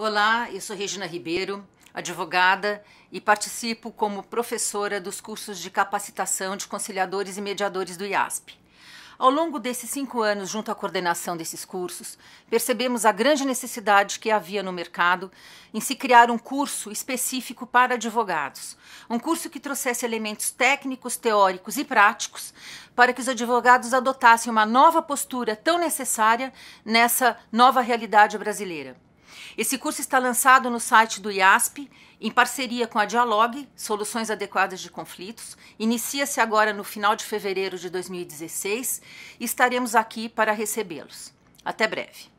Olá, eu sou Regina Ribeiro, advogada e participo como professora dos cursos de capacitação de conciliadores e mediadores do IASP. Ao longo desses cinco anos, junto à coordenação desses cursos, percebemos a grande necessidade que havia no mercado em se criar um curso específico para advogados. Um curso que trouxesse elementos técnicos, teóricos e práticos para que os advogados adotassem uma nova postura tão necessária nessa nova realidade brasileira. Esse curso está lançado no site do IASP, em parceria com a Dialogue, Soluções Adequadas de Conflitos. Inicia-se agora no final de fevereiro de 2016 e estaremos aqui para recebê-los. Até breve.